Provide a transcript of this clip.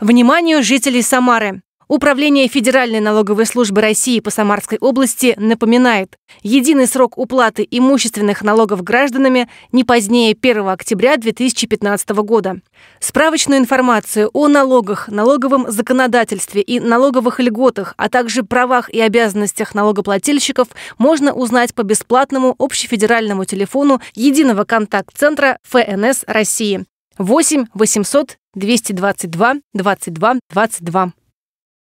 Вниманию жителей Самары. Управление Федеральной налоговой службы России по Самарской области напоминает, единый срок уплаты имущественных налогов гражданами не позднее 1 октября 2015 года. Справочную информацию о налогах, налоговом законодательстве и налоговых льготах, а также правах и обязанностях налогоплательщиков можно узнать по бесплатному общефедеральному телефону единого контакт-центра ФНС России 8 800 222 22 22.